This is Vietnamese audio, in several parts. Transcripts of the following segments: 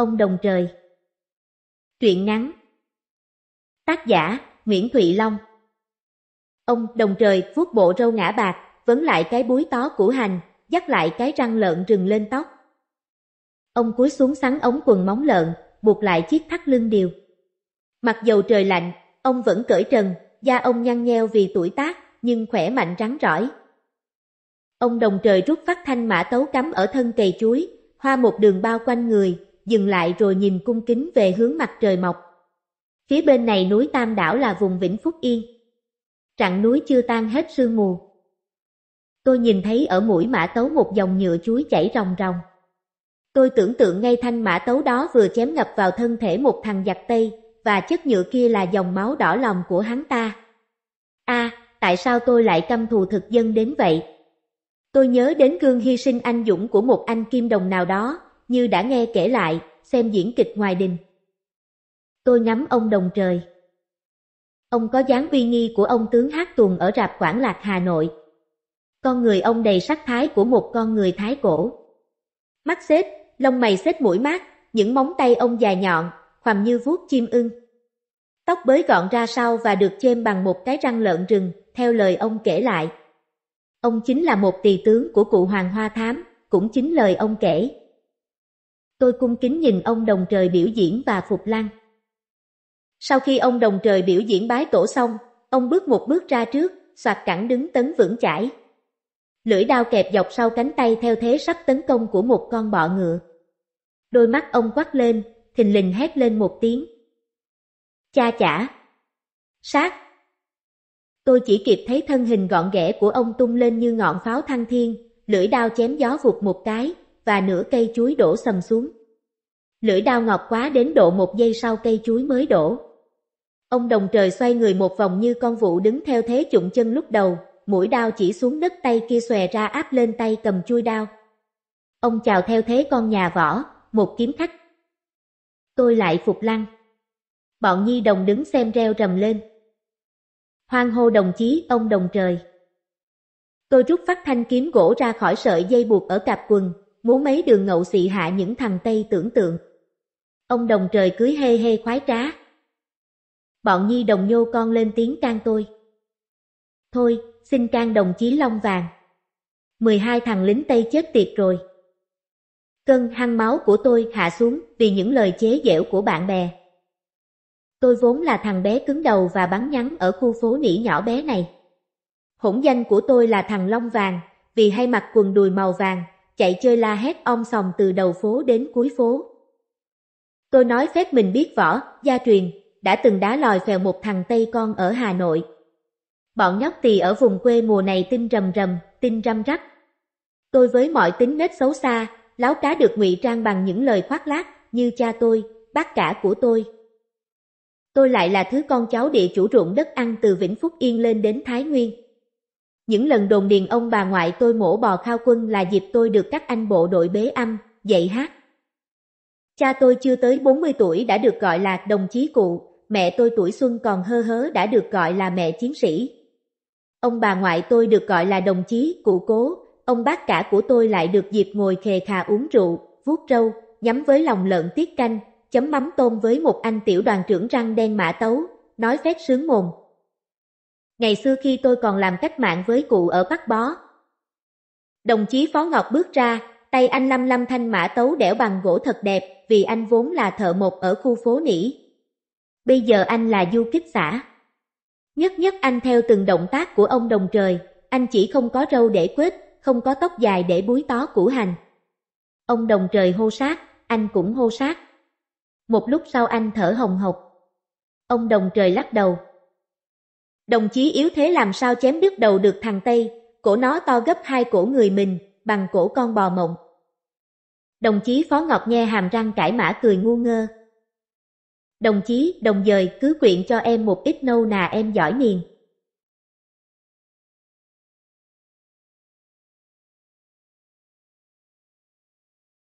Ông Đồng Trời Truyện ngắn Tác giả Nguyễn Thụy Long Ông Đồng Trời vuốt bộ râu ngã bạc, vấn lại cái búi tó củ hành, dắt lại cái răng lợn rừng lên tóc. Ông cúi xuống sắn ống quần móng lợn, buộc lại chiếc thắt lưng điều. Mặc dầu trời lạnh, ông vẫn cởi trần, da ông nhăn nheo vì tuổi tác, nhưng khỏe mạnh rắn rỏi. Ông đồng trời rút phát thanh mã tấu cắm ở thân cây chuối, hoa một đường bao quanh người, dừng lại rồi nhìn cung kính về hướng mặt trời mọc. Phía bên này núi Tam Đảo là vùng Vĩnh Phúc Yên. Trạng núi chưa tan hết sương mù. Tôi nhìn thấy ở mũi mã tấu một dòng nhựa chuối chảy ròng ròng. Tôi tưởng tượng ngay thanh mã tấu đó vừa chém ngập vào thân thể một thằng giặc Tây, và chất nhựa kia là dòng máu đỏ lòng của hắn ta. a tại sao tôi lại căm thù thực dân đến vậy? Tôi nhớ đến gương hy sinh anh dũng của một anh kim đồng nào đó, như đã nghe kể lại, xem diễn kịch ngoài đình. Tôi ngắm ông đồng trời. Ông có dáng uy nghi của ông tướng Hát Tuần ở rạp Quảng Lạc Hà Nội. Con người ông đầy sắc thái của một con người thái cổ. Mắt xếp, lông mày xếp mũi mát, những móng tay ông dài nhọn, khoằm như vuốt chim ưng. Tóc bới gọn ra sau và được chêm bằng một cái răng lợn rừng, theo lời ông kể lại. Ông chính là một tỳ tướng của cụ Hoàng Hoa Thám, cũng chính lời ông kể. Tôi cung kính nhìn ông đồng trời biểu diễn và phục lăng. Sau khi ông đồng trời biểu diễn bái tổ xong, ông bước một bước ra trước, soạt cẳng đứng tấn vững chãi. Lưỡi đao kẹp dọc sau cánh tay theo thế sắp tấn công của một con bọ ngựa. Đôi mắt ông quắc lên, thình lình hét lên một tiếng. Cha chả! Sát! Tôi chỉ kịp thấy thân hình gọn ghẽ của ông tung lên như ngọn pháo thăng thiên, lưỡi đao chém gió vụt một cái, và nửa cây chuối đổ sầm xuống. Lưỡi đao ngọt quá đến độ một giây sau cây chuối mới đổ. Ông đồng trời xoay người một vòng như con vụ đứng theo thế chụm chân lúc đầu, mũi đao chỉ xuống đất tay kia xòe ra áp lên tay cầm chui đao. Ông chào theo thế con nhà võ, một kiếm khách. Tôi lại phục lăng. Bọn nhi đồng đứng xem reo rầm lên. Hoang hô đồng chí, ông đồng trời. Tôi rút phát thanh kiếm gỗ ra khỏi sợi dây buộc ở cạp quần, muốn mấy đường ngậu xị hạ những thằng Tây tưởng tượng. Ông đồng trời cưới hê hê khoái trá. Bọn nhi đồng nhô con lên tiếng can tôi. Thôi, xin can đồng chí Long Vàng. 12 thằng lính Tây chết tiệt rồi. Cơn hăng máu của tôi hạ xuống vì những lời chế giễu của bạn bè. Tôi vốn là thằng bé cứng đầu và bắn nhắn ở khu phố nỉ nhỏ bé này. Hỗn danh của tôi là thằng Long Vàng, vì hay mặc quần đùi màu vàng, chạy chơi la hét om sòm từ đầu phố đến cuối phố. Tôi nói phép mình biết võ, gia truyền, đã từng đá lòi phèo một thằng Tây con ở Hà Nội. Bọn nhóc tỳ ở vùng quê mùa này tin rầm rầm, tin răm rắc. Tôi với mọi tính nết xấu xa, láo cá được ngụy trang bằng những lời khoác lác như cha tôi, bác cả của tôi. Tôi lại là thứ con cháu địa chủ ruộng đất ăn từ Vĩnh Phúc Yên lên đến Thái Nguyên. Những lần đồn điền ông bà ngoại tôi mổ bò khao quân là dịp tôi được các anh bộ đội bế âm, dạy hát. Cha tôi chưa tới 40 tuổi đã được gọi là đồng chí cụ, mẹ tôi tuổi xuân còn hơ hớ đã được gọi là mẹ chiến sĩ. Ông bà ngoại tôi được gọi là đồng chí, cụ cố, ông bác cả của tôi lại được dịp ngồi khề khà uống rượu, vuốt râu, nhắm với lòng lợn tiết canh, chấm mắm tôm với một anh tiểu đoàn trưởng răng đen mã tấu, nói phép sướng mồm. Ngày xưa khi tôi còn làm cách mạng với cụ ở Bắc Bó. Đồng chí Phó Ngọc bước ra, tay anh lăm lăm thanh mã tấu đẽo bằng gỗ thật đẹp vì anh vốn là thợ một ở khu phố nỉ. Bây giờ anh là du kích xã. Nhất nhất anh theo từng động tác của ông đồng trời, anh chỉ không có râu để quết, không có tóc dài để búi tó củ hành. Ông đồng trời hô sát, anh cũng hô sát. Một lúc sau anh thở hồng hộc. Ông đồng trời lắc đầu, Đồng chí yếu thế làm sao chém đứt đầu được thằng Tây, cổ nó to gấp hai cổ người mình, bằng cổ con bò mộng. Đồng chí Phó Ngọc nghe hàm răng cãi mã cười ngu ngơ. Đồng chí, đồng dời, cứ quyện cho em một ít nâu nà em giỏi miền.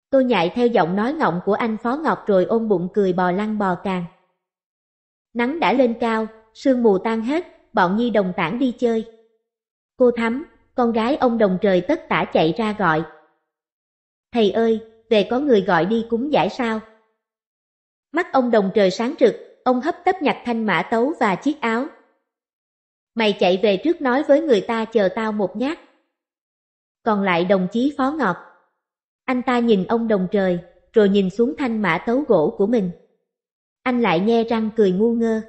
Tôi nhại theo giọng nói ngọng của anh Phó Ngọc rồi ôm bụng cười bò lăn bò càng. Nắng đã lên cao, sương mù tan hết, bọn Nhi đồng tản đi chơi. Cô Thắm, con gái ông đồng trời tất tả chạy ra gọi. Thầy ơi, về có người gọi đi cúng giải sao? Mắt ông đồng trời sáng rực, ông hấp tấp nhặt thanh mã tấu và chiếc áo. Mày chạy về trước nói với người ta chờ tao một nhát. Còn lại đồng chí Phó ngọt. Anh ta nhìn ông đồng trời, rồi nhìn xuống thanh mã tấu gỗ của mình. Anh lại nghe răng cười ngu ngơ.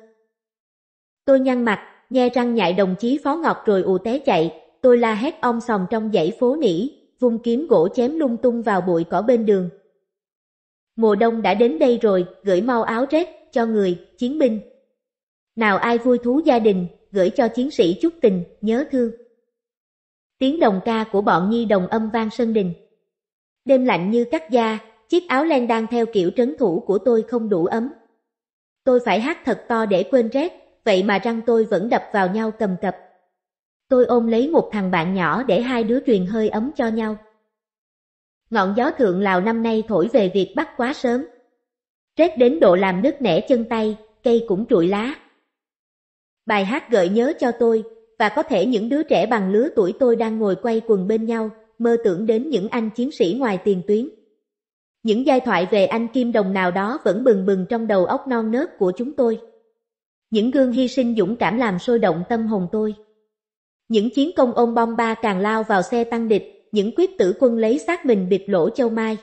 Tôi nhăn mặt, nghe răng nhại đồng chí Phó Ngọc rồi ù té chạy, tôi la hét ông sòng trong dãy phố nỉ, vung kiếm gỗ chém lung tung vào bụi cỏ bên đường. Mùa đông đã đến đây rồi, gửi mau áo rét, cho người, chiến binh. Nào ai vui thú gia đình, gửi cho chiến sĩ chút tình, nhớ thương. Tiếng đồng ca của bọn nhi đồng âm vang sân đình. Đêm lạnh như cắt da, chiếc áo len đang theo kiểu trấn thủ của tôi không đủ ấm. Tôi phải hát thật to để quên rét, vậy mà răng tôi vẫn đập vào nhau cầm cập. Tôi ôm lấy một thằng bạn nhỏ để hai đứa truyền hơi ấm cho nhau. Ngọn gió thượng Lào năm nay thổi về việc bắt quá sớm. Rét đến độ làm nước nẻ chân tay, cây cũng trụi lá. Bài hát gợi nhớ cho tôi, và có thể những đứa trẻ bằng lứa tuổi tôi đang ngồi quay quần bên nhau, mơ tưởng đến những anh chiến sĩ ngoài tiền tuyến. Những giai thoại về anh Kim Đồng nào đó vẫn bừng bừng trong đầu óc non nớt của chúng tôi. Những gương hy sinh dũng cảm làm sôi động tâm hồn tôi. Những chiến công ôm bom ba càng lao vào xe tăng địch, những quyết tử quân lấy xác mình bịt lỗ châu mai.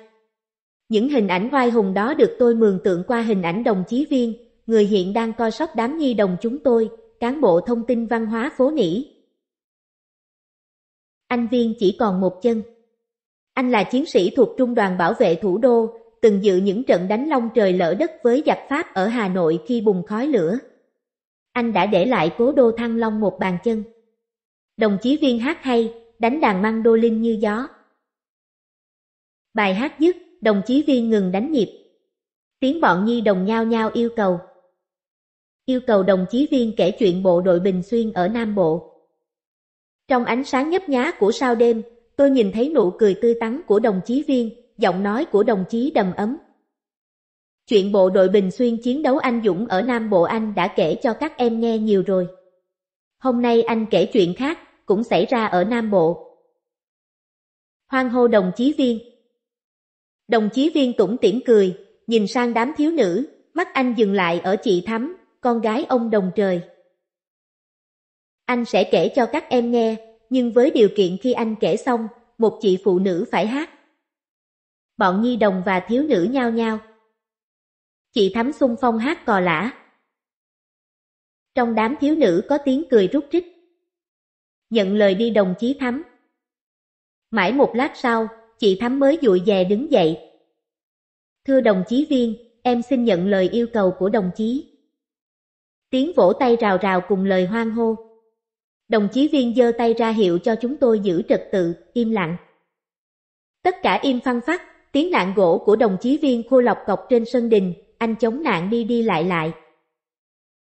Những hình ảnh oai hùng đó được tôi mường tượng qua hình ảnh đồng chí viên, người hiện đang coi sóc đám nhi đồng chúng tôi, cán bộ thông tin văn hóa phố nỉ. Anh Viên chỉ còn một chân. Anh là chiến sĩ thuộc Trung đoàn Bảo vệ Thủ đô, từng dự những trận đánh long trời lỡ đất với giặc Pháp ở Hà Nội khi bùng khói lửa anh đã để lại cố đô thăng long một bàn chân. Đồng chí viên hát hay, đánh đàn mang đô linh như gió. Bài hát dứt, đồng chí viên ngừng đánh nhịp. Tiếng bọn nhi đồng nhao nhao yêu cầu. Yêu cầu đồng chí viên kể chuyện bộ đội Bình Xuyên ở Nam Bộ. Trong ánh sáng nhấp nhá của sao đêm, tôi nhìn thấy nụ cười tươi tắn của đồng chí viên, giọng nói của đồng chí đầm ấm. Chuyện bộ đội Bình Xuyên chiến đấu anh Dũng ở Nam Bộ anh đã kể cho các em nghe nhiều rồi. Hôm nay anh kể chuyện khác, cũng xảy ra ở Nam Bộ. Hoang hô đồng chí viên Đồng chí viên tủm tỉm cười, nhìn sang đám thiếu nữ, mắt anh dừng lại ở chị Thắm, con gái ông đồng trời. Anh sẽ kể cho các em nghe, nhưng với điều kiện khi anh kể xong, một chị phụ nữ phải hát. Bọn nhi đồng và thiếu nữ nhao nhao chị Thắm xung phong hát cò lả. Trong đám thiếu nữ có tiếng cười rút rít. Nhận lời đi đồng chí Thắm. Mãi một lát sau, chị Thắm mới dụi dè đứng dậy. Thưa đồng chí viên, em xin nhận lời yêu cầu của đồng chí. Tiếng vỗ tay rào rào cùng lời hoan hô. Đồng chí viên giơ tay ra hiệu cho chúng tôi giữ trật tự, im lặng. Tất cả im phăng phát, tiếng lạng gỗ của đồng chí viên khô lọc cọc trên sân đình, anh chống nạn đi đi lại lại.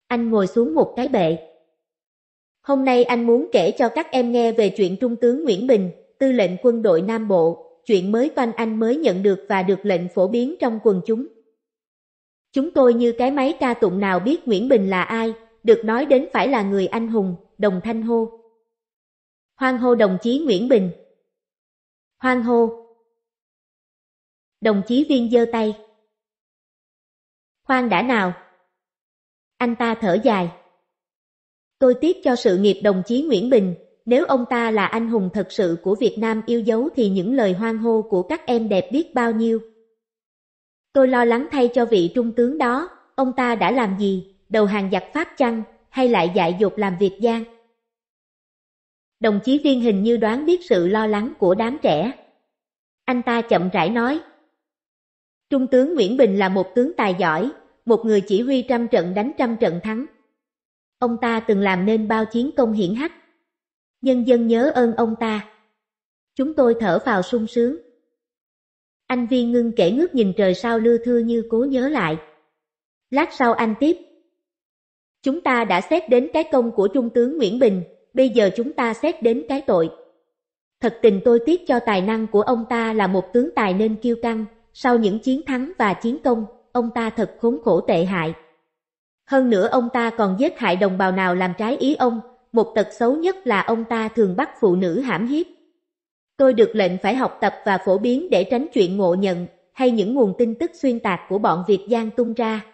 Anh ngồi xuống một cái bệ. Hôm nay anh muốn kể cho các em nghe về chuyện Trung tướng Nguyễn Bình, tư lệnh quân đội Nam Bộ, chuyện mới quanh anh mới nhận được và được lệnh phổ biến trong quần chúng. Chúng tôi như cái máy ca tụng nào biết Nguyễn Bình là ai, được nói đến phải là người anh hùng, đồng thanh hô. Hoan hô đồng chí Nguyễn Bình. Hoan hô. Đồng chí viên giơ tay. Khoan đã nào. Anh ta thở dài. Tôi tiếc cho sự nghiệp đồng chí Nguyễn Bình, nếu ông ta là anh hùng thật sự của Việt Nam yêu dấu thì những lời hoan hô của các em đẹp biết bao nhiêu. Tôi lo lắng thay cho vị trung tướng đó, ông ta đã làm gì, đầu hàng giặc Pháp chăng, hay lại dại dột làm việc gian? Đồng chí viên hình như đoán biết sự lo lắng của đám trẻ. Anh ta chậm rãi nói, Trung tướng Nguyễn Bình là một tướng tài giỏi, một người chỉ huy trăm trận đánh trăm trận thắng. Ông ta từng làm nên bao chiến công hiển hách. Nhân dân nhớ ơn ông ta. Chúng tôi thở vào sung sướng. Anh Viên ngưng kể ngước nhìn trời sao lưa thưa như cố nhớ lại. Lát sau anh tiếp. Chúng ta đã xét đến cái công của Trung tướng Nguyễn Bình, bây giờ chúng ta xét đến cái tội. Thật tình tôi tiếc cho tài năng của ông ta là một tướng tài nên kiêu căng, sau những chiến thắng và chiến công, ông ta thật khốn khổ tệ hại. Hơn nữa ông ta còn giết hại đồng bào nào làm trái ý ông, một tật xấu nhất là ông ta thường bắt phụ nữ hãm hiếp. Tôi được lệnh phải học tập và phổ biến để tránh chuyện ngộ nhận hay những nguồn tin tức xuyên tạc của bọn Việt Giang tung ra.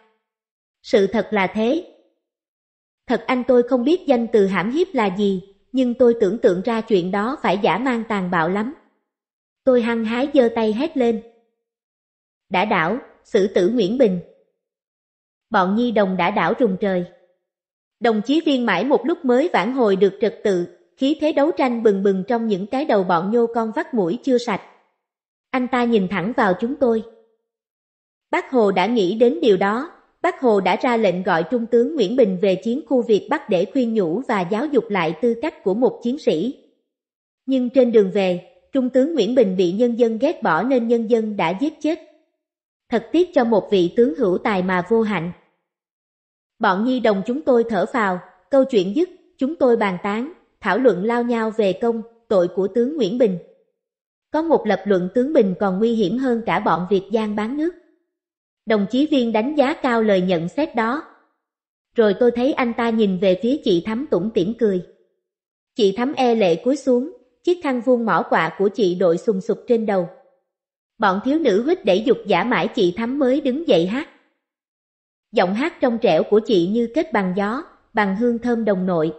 Sự thật là thế. Thật anh tôi không biết danh từ hãm hiếp là gì, nhưng tôi tưởng tượng ra chuyện đó phải giả mang tàn bạo lắm. Tôi hăng hái giơ tay hét lên đã đảo, xử tử Nguyễn Bình. Bọn nhi đồng đã đảo rùng trời. Đồng chí viên mãi một lúc mới vãn hồi được trật tự, khí thế đấu tranh bừng bừng trong những cái đầu bọn nhô con vắt mũi chưa sạch. Anh ta nhìn thẳng vào chúng tôi. Bác Hồ đã nghĩ đến điều đó, Bác Hồ đã ra lệnh gọi Trung tướng Nguyễn Bình về chiến khu Việt Bắc để khuyên nhủ và giáo dục lại tư cách của một chiến sĩ. Nhưng trên đường về, Trung tướng Nguyễn Bình bị nhân dân ghét bỏ nên nhân dân đã giết chết thật tiếc cho một vị tướng hữu tài mà vô hạnh. Bọn nhi đồng chúng tôi thở vào, câu chuyện dứt, chúng tôi bàn tán, thảo luận lao nhau về công, tội của tướng Nguyễn Bình. Có một lập luận tướng Bình còn nguy hiểm hơn cả bọn Việt Giang bán nước. Đồng chí viên đánh giá cao lời nhận xét đó. Rồi tôi thấy anh ta nhìn về phía chị Thắm tủm tỉm cười. Chị Thắm e lệ cúi xuống, chiếc khăn vuông mỏ quạ của chị đội sùng sụp trên đầu. Bọn thiếu nữ hít đẩy dục giả mãi chị Thắm mới đứng dậy hát. Giọng hát trong trẻo của chị như kết bằng gió, bằng hương thơm đồng nội.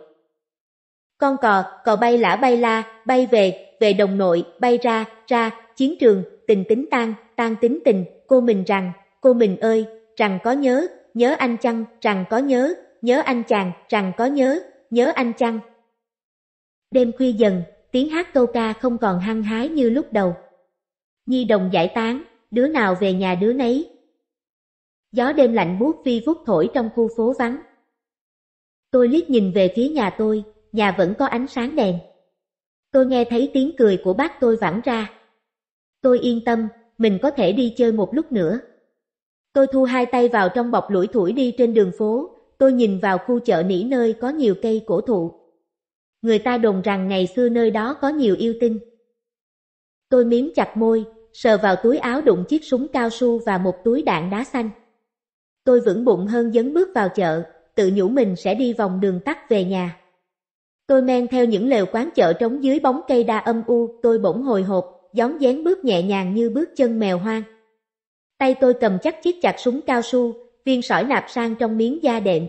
Con cò, cò bay lả bay la, bay về, về đồng nội, bay ra, ra, chiến trường, tình tính tan, tan tính tình, cô mình rằng, cô mình ơi, rằng có nhớ, nhớ anh chăng, rằng có nhớ, nhớ anh chàng, rằng có nhớ, nhớ anh chăng. Đêm khuya dần, tiếng hát câu ca không còn hăng hái như lúc đầu. Nhi đồng giải tán, đứa nào về nhà đứa nấy. Gió đêm lạnh buốt vi vút thổi trong khu phố vắng. Tôi liếc nhìn về phía nhà tôi, nhà vẫn có ánh sáng đèn. Tôi nghe thấy tiếng cười của bác tôi vẳng ra. Tôi yên tâm, mình có thể đi chơi một lúc nữa. Tôi thu hai tay vào trong bọc lủi thủi đi trên đường phố, tôi nhìn vào khu chợ nỉ nơi có nhiều cây cổ thụ. Người ta đồn rằng ngày xưa nơi đó có nhiều yêu tinh. Tôi miếm chặt môi, sờ vào túi áo đụng chiếc súng cao su và một túi đạn đá xanh. Tôi vững bụng hơn dấn bước vào chợ, tự nhủ mình sẽ đi vòng đường tắt về nhà. Tôi men theo những lều quán chợ trống dưới bóng cây đa âm u, tôi bỗng hồi hộp, gión dáng bước nhẹ nhàng như bước chân mèo hoang. Tay tôi cầm chắc chiếc chặt súng cao su, viên sỏi nạp sang trong miếng da đệm.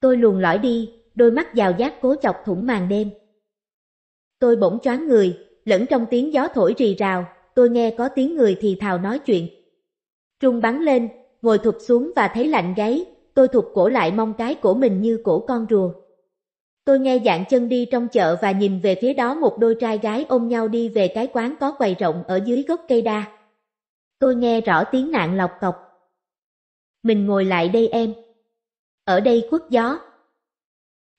Tôi luồn lõi đi, đôi mắt giàu giác cố chọc thủng màn đêm. Tôi bỗng choáng người, lẫn trong tiếng gió thổi rì rào, tôi nghe có tiếng người thì thào nói chuyện. Trung bắn lên, ngồi thụp xuống và thấy lạnh gáy, tôi thụp cổ lại mong cái cổ mình như cổ con rùa. Tôi nghe dạng chân đi trong chợ và nhìn về phía đó một đôi trai gái ôm nhau đi về cái quán có quầy rộng ở dưới gốc cây đa. Tôi nghe rõ tiếng nạn lọc cọc. Mình ngồi lại đây em. Ở đây khuất gió.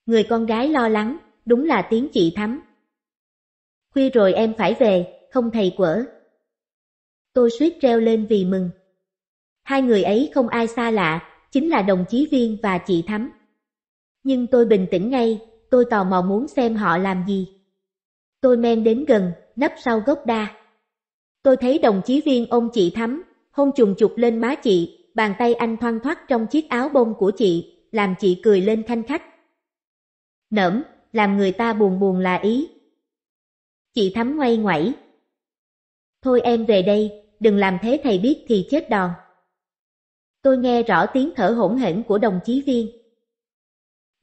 Người con gái lo lắng, đúng là tiếng chị thắm. Khuya rồi em phải về, không thầy quở. Tôi suýt treo lên vì mừng. Hai người ấy không ai xa lạ, chính là đồng chí viên và chị Thắm. Nhưng tôi bình tĩnh ngay, tôi tò mò muốn xem họ làm gì. Tôi men đến gần, nấp sau gốc đa. Tôi thấy đồng chí viên ôm chị Thắm, hôn trùng chụp lên má chị, bàn tay anh thoang thoát trong chiếc áo bông của chị, làm chị cười lên khanh khách. Nỡm, làm người ta buồn buồn là ý, Chị Thắm ngoay ngoẩy. Thôi em về đây, đừng làm thế thầy biết thì chết đòn. Tôi nghe rõ tiếng thở hỗn hển của đồng chí viên.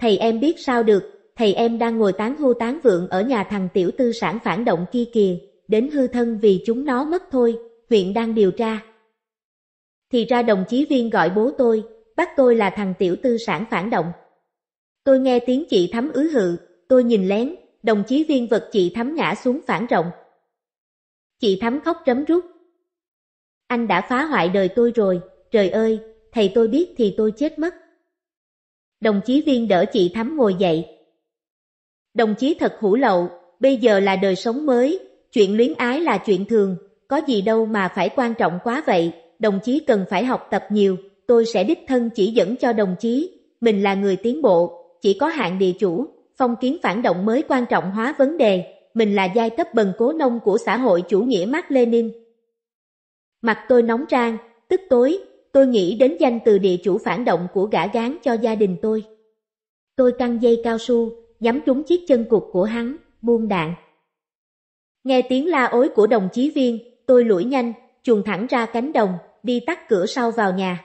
Thầy em biết sao được, thầy em đang ngồi tán hô tán vượng ở nhà thằng tiểu tư sản phản động kia kìa, đến hư thân vì chúng nó mất thôi, huyện đang điều tra. Thì ra đồng chí viên gọi bố tôi, bắt tôi là thằng tiểu tư sản phản động. Tôi nghe tiếng chị thắm ứ hự, tôi nhìn lén, đồng chí viên vật chị Thắm ngã xuống phản rộng. Chị Thắm khóc trấm rút. Anh đã phá hoại đời tôi rồi, trời ơi, thầy tôi biết thì tôi chết mất. Đồng chí viên đỡ chị Thắm ngồi dậy. Đồng chí thật hủ lậu, bây giờ là đời sống mới, chuyện luyến ái là chuyện thường, có gì đâu mà phải quan trọng quá vậy, đồng chí cần phải học tập nhiều, tôi sẽ đích thân chỉ dẫn cho đồng chí, mình là người tiến bộ, chỉ có hạng địa chủ, phong kiến phản động mới quan trọng hóa vấn đề, mình là giai cấp bần cố nông của xã hội chủ nghĩa Mác Lenin. Mặt tôi nóng rang, tức tối, tôi nghĩ đến danh từ địa chủ phản động của gã gán cho gia đình tôi. Tôi căng dây cao su, nhắm trúng chiếc chân cục của hắn, buông đạn. Nghe tiếng la ối của đồng chí viên, tôi lủi nhanh, chuồn thẳng ra cánh đồng, đi tắt cửa sau vào nhà.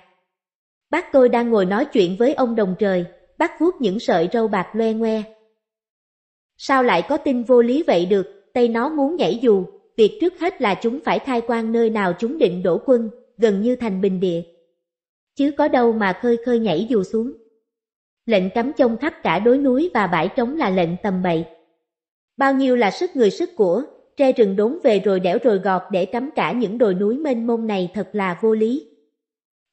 Bác tôi đang ngồi nói chuyện với ông đồng trời, bác vuốt những sợi râu bạc loe ngoe, Sao lại có tin vô lý vậy được, tay nó muốn nhảy dù, việc trước hết là chúng phải khai quang nơi nào chúng định đổ quân, gần như thành bình địa. Chứ có đâu mà khơi khơi nhảy dù xuống. Lệnh cấm trông khắp cả đối núi và bãi trống là lệnh tầm bậy. Bao nhiêu là sức người sức của, tre rừng đốn về rồi đẻo rồi gọt để cắm cả những đồi núi mênh mông này thật là vô lý.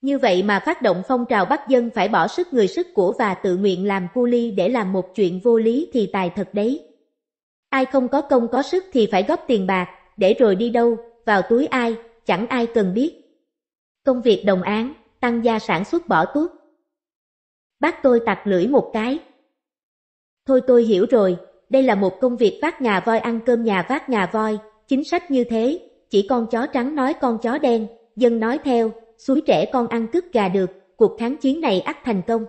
Như vậy mà phát động phong trào bắt dân phải bỏ sức người sức của và tự nguyện làm cu ly để làm một chuyện vô lý thì tài thật đấy. Ai không có công có sức thì phải góp tiền bạc, để rồi đi đâu, vào túi ai, chẳng ai cần biết. Công việc đồng án, tăng gia sản xuất bỏ tuốt. Bác tôi tặc lưỡi một cái. Thôi tôi hiểu rồi, đây là một công việc vác ngà voi ăn cơm nhà vác ngà voi, chính sách như thế, chỉ con chó trắng nói con chó đen, dân nói theo, suối trẻ con ăn cướp gà được, cuộc kháng chiến này ắt thành công.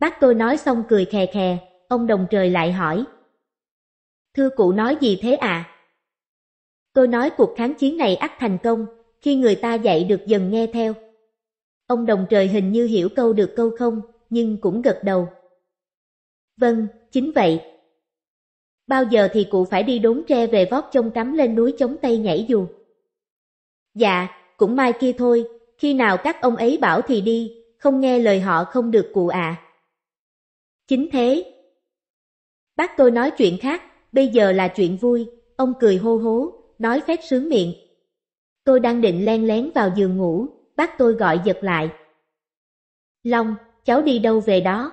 Bác tôi nói xong cười khè khè, ông đồng trời lại hỏi. Thưa cụ nói gì thế ạ? À? Tôi nói cuộc kháng chiến này ắt thành công, khi người ta dạy được dần nghe theo. Ông đồng trời hình như hiểu câu được câu không, nhưng cũng gật đầu. Vâng, chính vậy. Bao giờ thì cụ phải đi đốn tre về vót chông cắm lên núi chống tay nhảy dù? Dạ, cũng mai kia thôi, khi nào các ông ấy bảo thì đi, không nghe lời họ không được cụ ạ. À. Chính thế. Bác tôi nói chuyện khác, bây giờ là chuyện vui, ông cười hô hố, nói phép sướng miệng. Tôi đang định len lén vào giường ngủ, bác tôi gọi giật lại. Long, cháu đi đâu về đó?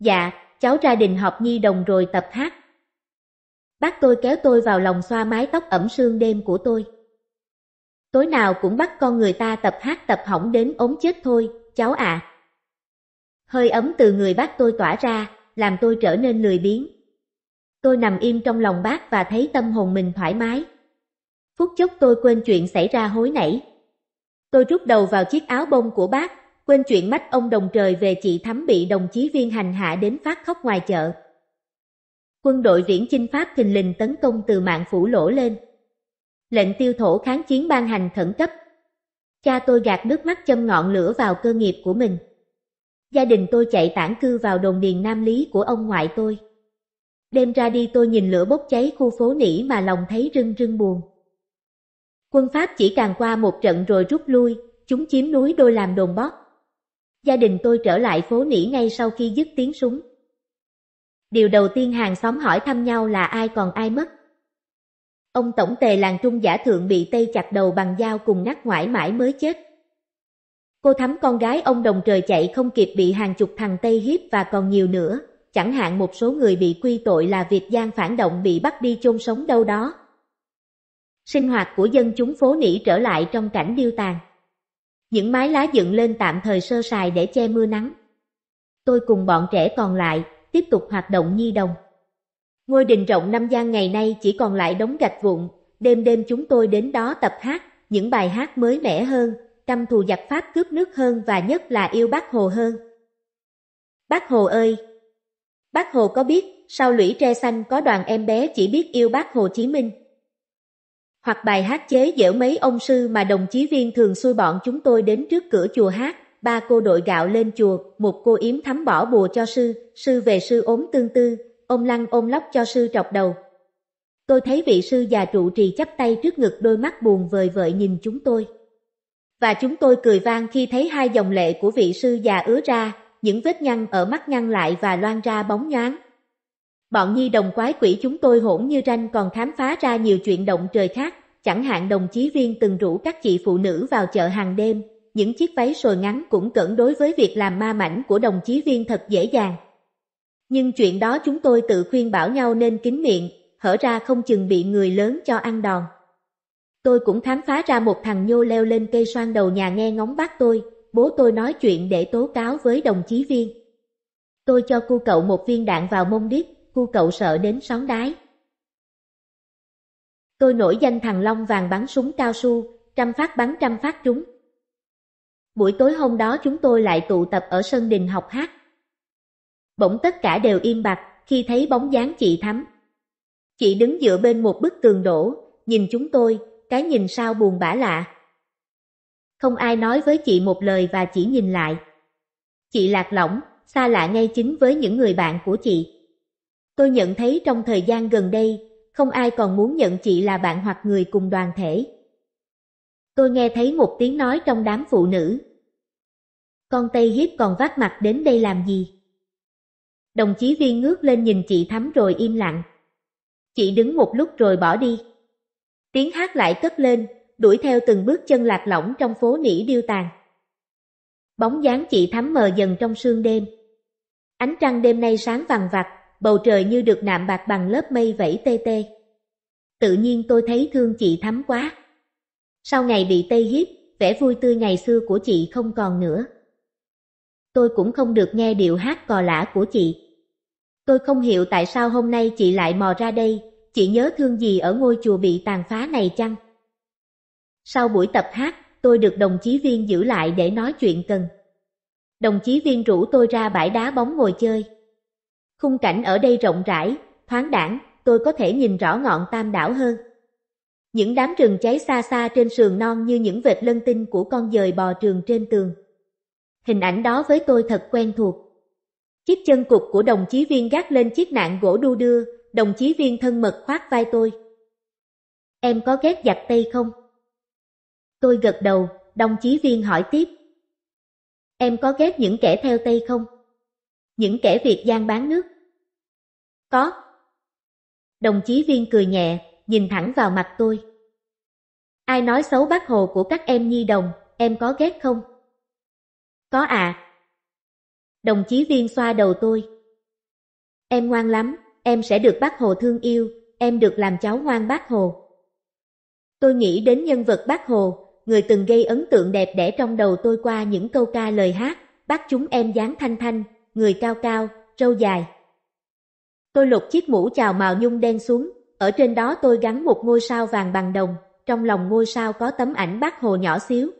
Dạ, cháu ra đình học nhi đồng rồi tập hát. Bác tôi kéo tôi vào lòng xoa mái tóc ẩm sương đêm của tôi tối nào cũng bắt con người ta tập hát tập hỏng đến ốm chết thôi, cháu ạ. À. Hơi ấm từ người bác tôi tỏa ra, làm tôi trở nên lười biếng. Tôi nằm im trong lòng bác và thấy tâm hồn mình thoải mái. Phút chốc tôi quên chuyện xảy ra hối nãy. Tôi rút đầu vào chiếc áo bông của bác, quên chuyện mách ông đồng trời về chị Thắm bị đồng chí viên hành hạ đến phát khóc ngoài chợ. Quân đội viễn chinh Pháp thình lình tấn công từ mạng phủ lỗ lên. Lệnh tiêu thổ kháng chiến ban hành khẩn cấp. Cha tôi gạt nước mắt châm ngọn lửa vào cơ nghiệp của mình. Gia đình tôi chạy tản cư vào đồn điền Nam Lý của ông ngoại tôi. Đêm ra đi tôi nhìn lửa bốc cháy khu phố nỉ mà lòng thấy rưng rưng buồn. Quân Pháp chỉ càng qua một trận rồi rút lui, chúng chiếm núi đôi làm đồn bót. Gia đình tôi trở lại phố nỉ ngay sau khi dứt tiếng súng. Điều đầu tiên hàng xóm hỏi thăm nhau là ai còn ai mất. Ông tổng tề làng trung giả thượng bị tây chặt đầu bằng dao cùng nát ngoải mãi mới chết. Cô thắm con gái ông đồng trời chạy không kịp bị hàng chục thằng Tây hiếp và còn nhiều nữa, chẳng hạn một số người bị quy tội là việt gian phản động bị bắt đi chôn sống đâu đó. Sinh hoạt của dân chúng phố nỉ trở lại trong cảnh điêu tàn. Những mái lá dựng lên tạm thời sơ sài để che mưa nắng. Tôi cùng bọn trẻ còn lại tiếp tục hoạt động nhi đồng. Ngôi đình rộng năm gian ngày nay chỉ còn lại đống gạch vụn, đêm đêm chúng tôi đến đó tập hát, những bài hát mới mẻ hơn, căm thù giặc Pháp cướp nước hơn và nhất là yêu bác Hồ hơn. Bác Hồ ơi! Bác Hồ có biết, sau lũy tre xanh có đoàn em bé chỉ biết yêu bác Hồ Chí Minh. Hoặc bài hát chế giễu mấy ông sư mà đồng chí viên thường xui bọn chúng tôi đến trước cửa chùa hát, ba cô đội gạo lên chùa, một cô yếm thắm bỏ bùa cho sư, sư về sư ốm tương tư, Ông lăng ôm lóc cho sư trọc đầu. Tôi thấy vị sư già trụ trì chắp tay trước ngực đôi mắt buồn vời vợi nhìn chúng tôi. Và chúng tôi cười vang khi thấy hai dòng lệ của vị sư già ứa ra, những vết nhăn ở mắt nhăn lại và loan ra bóng nhoáng. Bọn nhi đồng quái quỷ chúng tôi hỗn như tranh còn khám phá ra nhiều chuyện động trời khác, chẳng hạn đồng chí viên từng rủ các chị phụ nữ vào chợ hàng đêm, những chiếc váy sồi ngắn cũng cẩn đối với việc làm ma mảnh của đồng chí viên thật dễ dàng. Nhưng chuyện đó chúng tôi tự khuyên bảo nhau nên kín miệng, hở ra không chừng bị người lớn cho ăn đòn. Tôi cũng khám phá ra một thằng nhô leo lên cây xoan đầu nhà nghe ngóng bác tôi, bố tôi nói chuyện để tố cáo với đồng chí viên. Tôi cho cu cậu một viên đạn vào mông điếc, cu cậu sợ đến sóng đái. Tôi nổi danh thằng Long vàng bắn súng cao su, trăm phát bắn trăm phát trúng. Buổi tối hôm đó chúng tôi lại tụ tập ở sân đình học hát bỗng tất cả đều im bặt khi thấy bóng dáng chị Thắm. Chị đứng dựa bên một bức tường đổ, nhìn chúng tôi, cái nhìn sao buồn bã lạ. Không ai nói với chị một lời và chỉ nhìn lại. Chị lạc lõng, xa lạ ngay chính với những người bạn của chị. Tôi nhận thấy trong thời gian gần đây, không ai còn muốn nhận chị là bạn hoặc người cùng đoàn thể. Tôi nghe thấy một tiếng nói trong đám phụ nữ. Con Tây Hiếp còn vác mặt đến đây làm gì? Đồng chí viên ngước lên nhìn chị Thắm rồi im lặng. Chị đứng một lúc rồi bỏ đi. Tiếng hát lại cất lên, đuổi theo từng bước chân lạc lõng trong phố nỉ điêu tàn. Bóng dáng chị Thắm mờ dần trong sương đêm. Ánh trăng đêm nay sáng vàng vặt, bầu trời như được nạm bạc bằng lớp mây vẫy tê tê. Tự nhiên tôi thấy thương chị Thắm quá. Sau ngày bị tây hiếp, vẻ vui tươi ngày xưa của chị không còn nữa. Tôi cũng không được nghe điệu hát cò lã của chị. Tôi không hiểu tại sao hôm nay chị lại mò ra đây, chị nhớ thương gì ở ngôi chùa bị tàn phá này chăng? Sau buổi tập hát, tôi được đồng chí viên giữ lại để nói chuyện cần. Đồng chí viên rủ tôi ra bãi đá bóng ngồi chơi. Khung cảnh ở đây rộng rãi, thoáng đãng, tôi có thể nhìn rõ ngọn tam đảo hơn. Những đám rừng cháy xa xa trên sườn non như những vệt lân tinh của con dời bò trường trên tường. Hình ảnh đó với tôi thật quen thuộc. Chiếc chân cục của đồng chí viên gác lên chiếc nạn gỗ đu đưa, đồng chí viên thân mật khoát vai tôi. Em có ghét giặt tay không? Tôi gật đầu, đồng chí viên hỏi tiếp. Em có ghét những kẻ theo tay không? Những kẻ việc gian bán nước? Có. Đồng chí viên cười nhẹ, nhìn thẳng vào mặt tôi. Ai nói xấu bác Hồ của các em nhi đồng, em có ghét không? Có à, Đồng chí viên xoa đầu tôi. Em ngoan lắm, em sẽ được bác Hồ thương yêu, em được làm cháu ngoan bác Hồ. Tôi nghĩ đến nhân vật bác Hồ, người từng gây ấn tượng đẹp đẽ trong đầu tôi qua những câu ca lời hát, bác chúng em dáng thanh thanh, người cao cao, râu dài. Tôi lột chiếc mũ chào màu nhung đen xuống, ở trên đó tôi gắn một ngôi sao vàng bằng đồng, trong lòng ngôi sao có tấm ảnh bác Hồ nhỏ xíu.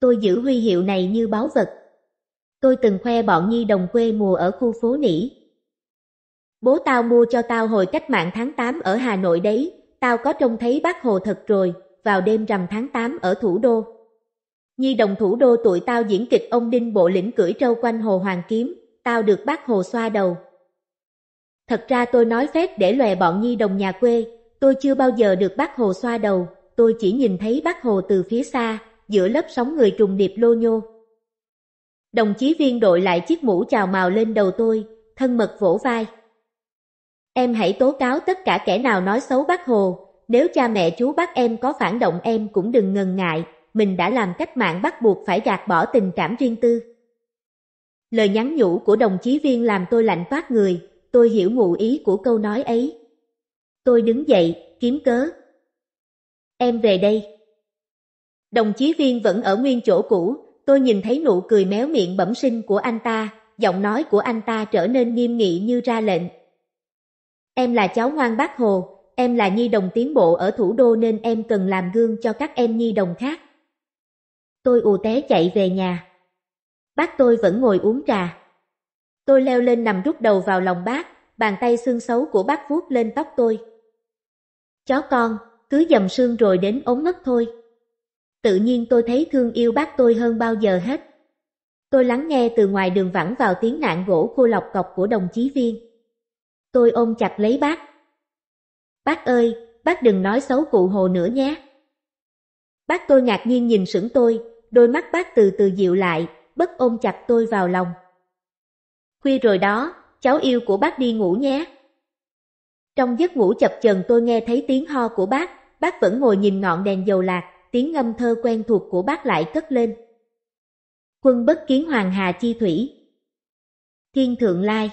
Tôi giữ huy hiệu này như báu vật. Tôi từng khoe bọn nhi đồng quê mùa ở khu phố nỉ. Bố tao mua cho tao hồi cách mạng tháng 8 ở Hà Nội đấy, tao có trông thấy bác Hồ thật rồi, vào đêm rằm tháng 8 ở thủ đô. Nhi đồng thủ đô tụi tao diễn kịch ông Đinh Bộ lĩnh cưỡi trâu quanh Hồ Hoàng Kiếm, tao được bác Hồ xoa đầu. Thật ra tôi nói phép để lòe bọn nhi đồng nhà quê, tôi chưa bao giờ được bác Hồ xoa đầu, tôi chỉ nhìn thấy bác Hồ từ phía xa, giữa lớp sóng người trùng điệp lô nhô. Đồng chí viên đội lại chiếc mũ chào màu lên đầu tôi, thân mật vỗ vai. Em hãy tố cáo tất cả kẻ nào nói xấu bác Hồ, nếu cha mẹ chú bác em có phản động em cũng đừng ngần ngại, mình đã làm cách mạng bắt buộc phải gạt bỏ tình cảm riêng tư. Lời nhắn nhủ của đồng chí viên làm tôi lạnh toát người, tôi hiểu ngụ ý của câu nói ấy. Tôi đứng dậy, kiếm cớ. Em về đây. Đồng chí viên vẫn ở nguyên chỗ cũ, tôi nhìn thấy nụ cười méo miệng bẩm sinh của anh ta, giọng nói của anh ta trở nên nghiêm nghị như ra lệnh. Em là cháu ngoan bác Hồ, em là nhi đồng tiến bộ ở thủ đô nên em cần làm gương cho các em nhi đồng khác. Tôi ù té chạy về nhà. Bác tôi vẫn ngồi uống trà. Tôi leo lên nằm rút đầu vào lòng bác, bàn tay xương xấu của bác vuốt lên tóc tôi. Chó con, cứ dầm xương rồi đến ống ngất thôi tự nhiên tôi thấy thương yêu bác tôi hơn bao giờ hết. Tôi lắng nghe từ ngoài đường vẳng vào tiếng nạn gỗ khô lọc cọc của đồng chí viên. Tôi ôm chặt lấy bác. Bác ơi, bác đừng nói xấu cụ hồ nữa nhé. Bác tôi ngạc nhiên nhìn sững tôi, đôi mắt bác từ từ dịu lại, bất ôm chặt tôi vào lòng. Khuya rồi đó, cháu yêu của bác đi ngủ nhé. Trong giấc ngủ chập chờn tôi nghe thấy tiếng ho của bác, bác vẫn ngồi nhìn ngọn đèn dầu lạc tiếng ngâm thơ quen thuộc của bác lại cất lên. Quân bất kiến hoàng hà chi thủy. Thiên thượng lai.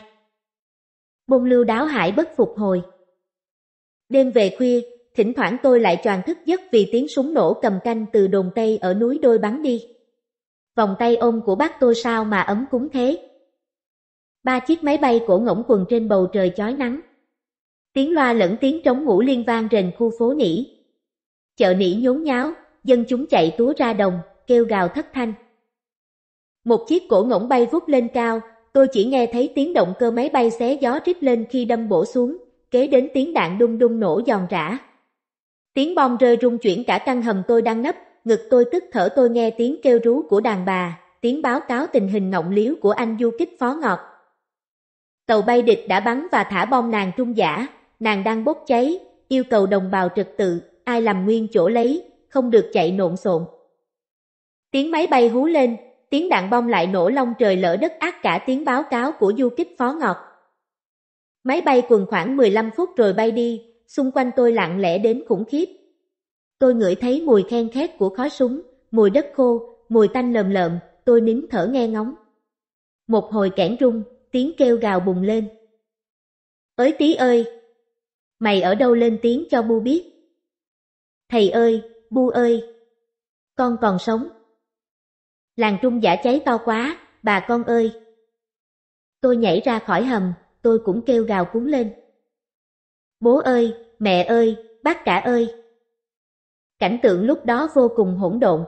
Bông lưu đáo hải bất phục hồi. Đêm về khuya, thỉnh thoảng tôi lại choàng thức giấc vì tiếng súng nổ cầm canh từ đồn Tây ở núi đôi bắn đi. Vòng tay ôm của bác tôi sao mà ấm cúng thế. Ba chiếc máy bay cổ ngỗng quần trên bầu trời chói nắng. Tiếng loa lẫn tiếng trống ngủ liên vang rền khu phố nỉ. Chợ nỉ nhốn nháo, dân chúng chạy túa ra đồng, kêu gào thất thanh. Một chiếc cổ ngỗng bay vút lên cao, tôi chỉ nghe thấy tiếng động cơ máy bay xé gió rít lên khi đâm bổ xuống, kế đến tiếng đạn đung đung nổ giòn rã. Tiếng bom rơi rung chuyển cả căn hầm tôi đang nấp, ngực tôi tức thở tôi nghe tiếng kêu rú của đàn bà, tiếng báo cáo tình hình ngọng liếu của anh du kích phó ngọt. Tàu bay địch đã bắn và thả bom nàng trung giả, nàng đang bốc cháy, yêu cầu đồng bào trật tự, ai làm nguyên chỗ lấy, không được chạy nộn xộn. Tiếng máy bay hú lên, tiếng đạn bom lại nổ long trời lỡ đất ác cả tiếng báo cáo của du kích phó ngọt. Máy bay quần khoảng 15 phút rồi bay đi, xung quanh tôi lặng lẽ đến khủng khiếp. Tôi ngửi thấy mùi khen khét của khói súng, mùi đất khô, mùi tanh lờm lợm, tôi nín thở nghe ngóng. Một hồi kẽn rung, tiếng kêu gào bùng lên. Ới tí ơi! Mày ở đâu lên tiếng cho bu biết? Thầy ơi, bu ơi! Con còn sống! Làng trung giả cháy to quá, bà con ơi! Tôi nhảy ra khỏi hầm, tôi cũng kêu gào cuốn lên. Bố ơi, mẹ ơi, bác cả ơi! Cảnh tượng lúc đó vô cùng hỗn độn.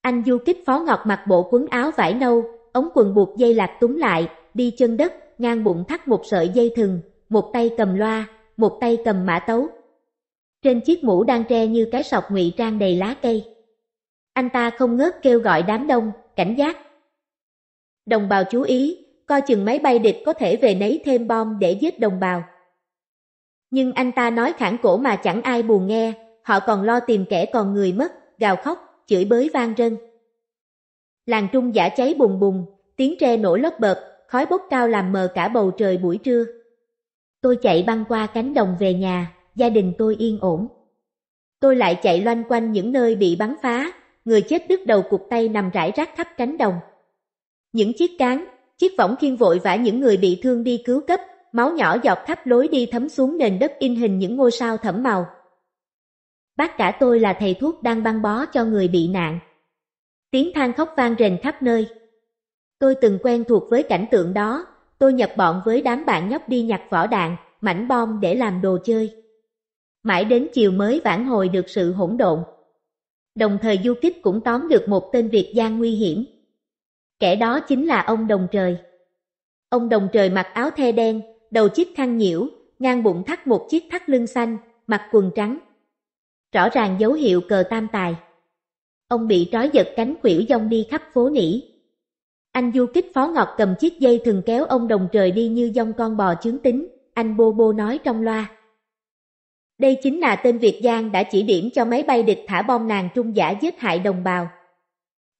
Anh du kích phó ngọc mặc bộ quần áo vải nâu, ống quần buộc dây lạc túng lại, đi chân đất, ngang bụng thắt một sợi dây thừng, một tay cầm loa, một tay cầm mã tấu. Trên chiếc mũ đang tre như cái sọc ngụy trang đầy lá cây. Anh ta không ngớt kêu gọi đám đông, cảnh giác. Đồng bào chú ý, coi chừng máy bay địch có thể về nấy thêm bom để giết đồng bào. Nhưng anh ta nói khản cổ mà chẳng ai buồn nghe, họ còn lo tìm kẻ còn người mất, gào khóc, chửi bới vang rên. Làng trung giả cháy bùng bùng, tiếng tre nổ lấp bợp, khói bốc cao làm mờ cả bầu trời buổi trưa. Tôi chạy băng qua cánh đồng về nhà gia đình tôi yên ổn. Tôi lại chạy loanh quanh những nơi bị bắn phá, người chết đứt đầu cục tay nằm rải rác khắp cánh đồng. Những chiếc cán, chiếc võng khiên vội vã những người bị thương đi cứu cấp, máu nhỏ giọt khắp lối đi thấm xuống nền đất in hình những ngôi sao thẫm màu. Bác cả tôi là thầy thuốc đang băng bó cho người bị nạn. Tiếng than khóc vang rền khắp nơi. Tôi từng quen thuộc với cảnh tượng đó, tôi nhập bọn với đám bạn nhóc đi nhặt vỏ đạn, mảnh bom để làm đồ chơi mãi đến chiều mới vãn hồi được sự hỗn độn. Đồng thời du kích cũng tóm được một tên Việt gian nguy hiểm. Kẻ đó chính là ông Đồng Trời. Ông Đồng Trời mặc áo the đen, đầu chiếc khăn nhiễu, ngang bụng thắt một chiếc thắt lưng xanh, mặc quần trắng. Rõ ràng dấu hiệu cờ tam tài. Ông bị trói giật cánh quỷu dông đi khắp phố nỉ. Anh du kích phó ngọc cầm chiếc dây thường kéo ông Đồng Trời đi như dông con bò chướng tính, anh bô bô nói trong loa. Đây chính là tên Việt Giang đã chỉ điểm cho máy bay địch thả bom nàng trung giả giết hại đồng bào.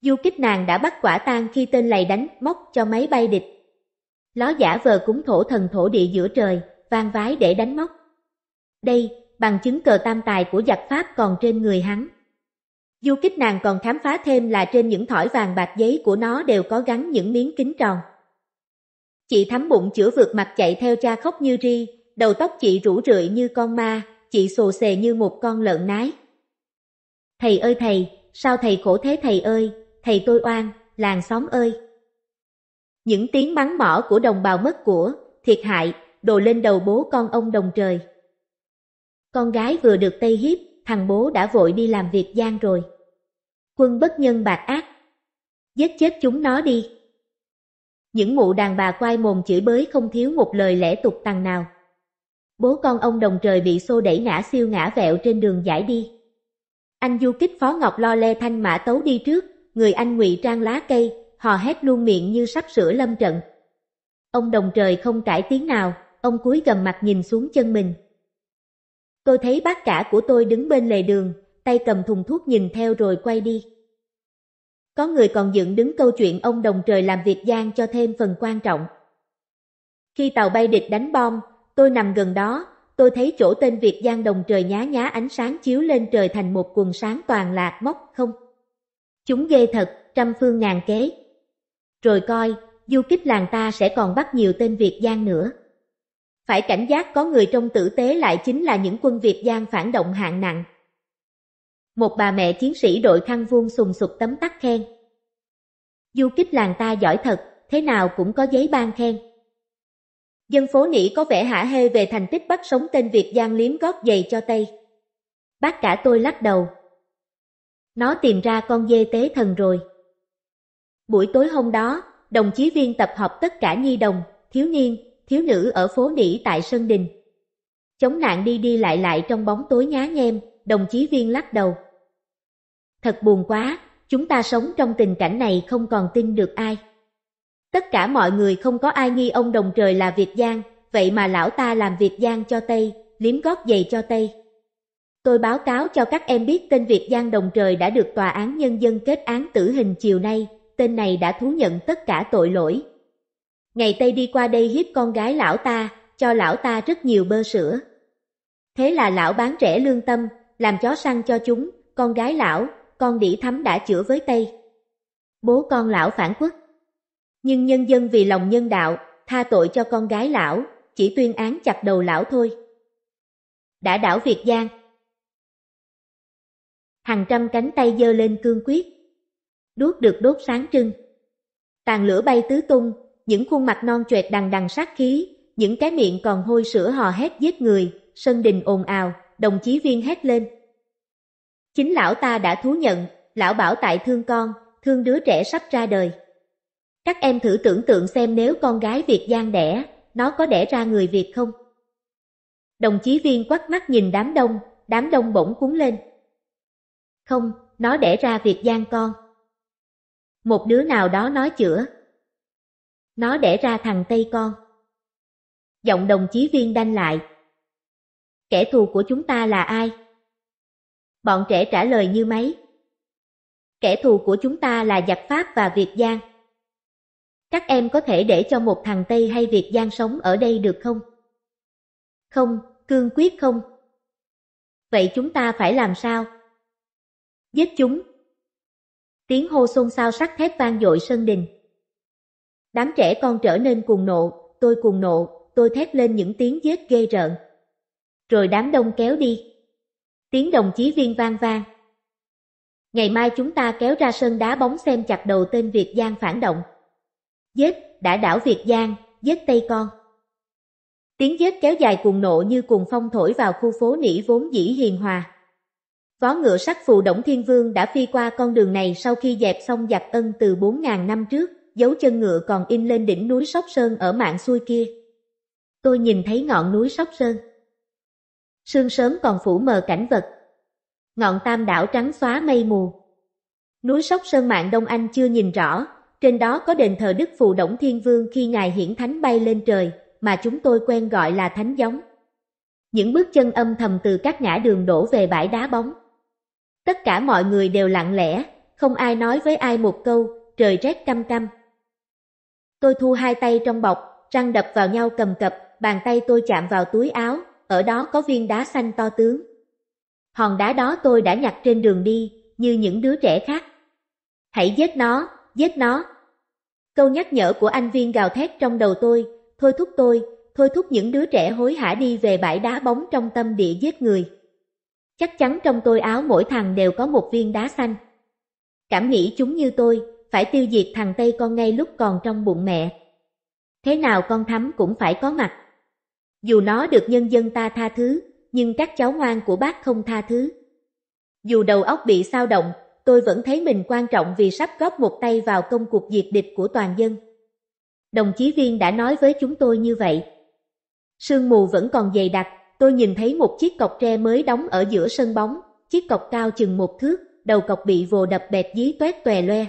Du kích nàng đã bắt quả tang khi tên lầy đánh móc cho máy bay địch. Ló giả vờ cúng thổ thần thổ địa giữa trời, vang vái để đánh móc. Đây, bằng chứng cờ tam tài của giặc Pháp còn trên người hắn. Du kích nàng còn khám phá thêm là trên những thỏi vàng bạc giấy của nó đều có gắn những miếng kính tròn. Chị thắm bụng chữa vượt mặt chạy theo cha khóc như ri, đầu tóc chị rủ rượi như con ma, chị sồ sề như một con lợn nái. Thầy ơi thầy, sao thầy khổ thế thầy ơi, thầy tôi oan, làng xóm ơi. Những tiếng mắng mỏ của đồng bào mất của, thiệt hại, đồ lên đầu bố con ông đồng trời. Con gái vừa được tây hiếp, thằng bố đã vội đi làm việc gian rồi. Quân bất nhân bạc ác. Giết chết chúng nó đi. Những mụ đàn bà quay mồm chửi bới không thiếu một lời lẽ tục tằng nào. Bố con ông đồng trời bị xô đẩy ngã siêu ngã vẹo trên đường giải đi. Anh du kích Phó Ngọc lo le thanh mã tấu đi trước, người anh ngụy trang lá cây, hò hét luôn miệng như sắp sửa lâm trận. Ông đồng trời không cải tiếng nào, ông cúi gầm mặt nhìn xuống chân mình. Tôi thấy bác cả của tôi đứng bên lề đường, tay cầm thùng thuốc nhìn theo rồi quay đi. Có người còn dựng đứng câu chuyện ông đồng trời làm việc gian cho thêm phần quan trọng. Khi tàu bay địch đánh bom, Tôi nằm gần đó, tôi thấy chỗ tên Việt Giang đồng trời nhá nhá ánh sáng chiếu lên trời thành một quần sáng toàn là móc không. Chúng ghê thật, trăm phương ngàn kế. Rồi coi, du kích làng ta sẽ còn bắt nhiều tên Việt Giang nữa. Phải cảnh giác có người trong tử tế lại chính là những quân Việt Giang phản động hạng nặng. Một bà mẹ chiến sĩ đội khăn vuông sùng sục tấm tắc khen. Du kích làng ta giỏi thật, thế nào cũng có giấy ban khen. Dân phố nỉ có vẻ hả hê về thành tích bắt sống tên Việt Giang liếm gót giày cho Tây. Bác cả tôi lắc đầu. Nó tìm ra con dê tế thần rồi. Buổi tối hôm đó, đồng chí viên tập hợp tất cả nhi đồng, thiếu niên, thiếu nữ ở phố nỉ tại Sơn Đình. Chống nạn đi đi lại lại trong bóng tối nhá nhem, đồng chí viên lắc đầu. Thật buồn quá, chúng ta sống trong tình cảnh này không còn tin được ai. Tất cả mọi người không có ai nghi ông đồng trời là Việt Giang, vậy mà lão ta làm Việt Giang cho Tây, liếm gót giày cho Tây. Tôi báo cáo cho các em biết tên Việt Giang đồng trời đã được Tòa án Nhân dân kết án tử hình chiều nay, tên này đã thú nhận tất cả tội lỗi. Ngày Tây đi qua đây hiếp con gái lão ta, cho lão ta rất nhiều bơ sữa. Thế là lão bán rẻ lương tâm, làm chó săn cho chúng, con gái lão, con đĩ thắm đã chữa với Tây. Bố con lão phản quốc. Nhưng nhân dân vì lòng nhân đạo, tha tội cho con gái lão, chỉ tuyên án chặt đầu lão thôi. Đã đảo Việt Giang Hàng trăm cánh tay giơ lên cương quyết. Đuốc được đốt sáng trưng. Tàn lửa bay tứ tung, những khuôn mặt non choẹt đằng đằng sát khí, những cái miệng còn hôi sữa hò hét giết người, sân đình ồn ào, đồng chí viên hét lên. Chính lão ta đã thú nhận, lão bảo tại thương con, thương đứa trẻ sắp ra đời. Các em thử tưởng tượng xem nếu con gái Việt gian đẻ, nó có đẻ ra người Việt không? Đồng chí viên quắt mắt nhìn đám đông, đám đông bỗng cuốn lên. Không, nó đẻ ra Việt gian con. Một đứa nào đó nói chữa. Nó đẻ ra thằng Tây con. Giọng đồng chí viên đanh lại. Kẻ thù của chúng ta là ai? Bọn trẻ trả lời như mấy. Kẻ thù của chúng ta là giặc Pháp và Việt Giang. Các em có thể để cho một thằng Tây hay Việt Giang sống ở đây được không? Không, cương quyết không. Vậy chúng ta phải làm sao? Giết chúng. Tiếng hô xôn xao sắc thép vang dội sân đình. Đám trẻ con trở nên cuồng nộ, tôi cuồng nộ, tôi thét lên những tiếng giết ghê rợn. Rồi đám đông kéo đi. Tiếng đồng chí viên vang vang. Ngày mai chúng ta kéo ra sân đá bóng xem chặt đầu tên Việt Giang phản động. Giết, đã đảo Việt Giang, giết Tây Con. Tiếng giết kéo dài cuồng nộ như cuồng phong thổi vào khu phố nỉ vốn dĩ hiền hòa. Vó ngựa sắc phù Đổng Thiên Vương đã phi qua con đường này sau khi dẹp xong giặc ân từ 4.000 năm trước, dấu chân ngựa còn in lên đỉnh núi Sóc Sơn ở mạng xuôi kia. Tôi nhìn thấy ngọn núi Sóc Sơn. Sương sớm còn phủ mờ cảnh vật. Ngọn tam đảo trắng xóa mây mù. Núi Sóc Sơn mạng Đông Anh chưa nhìn rõ, trên đó có đền thờ Đức Phù Đổng Thiên Vương khi Ngài hiển thánh bay lên trời, mà chúng tôi quen gọi là thánh giống. Những bước chân âm thầm từ các ngã đường đổ về bãi đá bóng. Tất cả mọi người đều lặng lẽ, không ai nói với ai một câu, trời rét căm căm. Tôi thu hai tay trong bọc, răng đập vào nhau cầm cập, bàn tay tôi chạm vào túi áo, ở đó có viên đá xanh to tướng. Hòn đá đó tôi đã nhặt trên đường đi, như những đứa trẻ khác. Hãy giết nó, giết nó. Câu nhắc nhở của anh viên gào thét trong đầu tôi, thôi thúc tôi, thôi thúc những đứa trẻ hối hả đi về bãi đá bóng trong tâm địa giết người. Chắc chắn trong tôi áo mỗi thằng đều có một viên đá xanh. Cảm nghĩ chúng như tôi, phải tiêu diệt thằng Tây con ngay lúc còn trong bụng mẹ. Thế nào con thắm cũng phải có mặt. Dù nó được nhân dân ta tha thứ, nhưng các cháu ngoan của bác không tha thứ. Dù đầu óc bị sao động, tôi vẫn thấy mình quan trọng vì sắp góp một tay vào công cuộc diệt địch của toàn dân. Đồng chí viên đã nói với chúng tôi như vậy. Sương mù vẫn còn dày đặc, tôi nhìn thấy một chiếc cọc tre mới đóng ở giữa sân bóng, chiếc cọc cao chừng một thước, đầu cọc bị vồ đập bẹt dí toét tòe loe.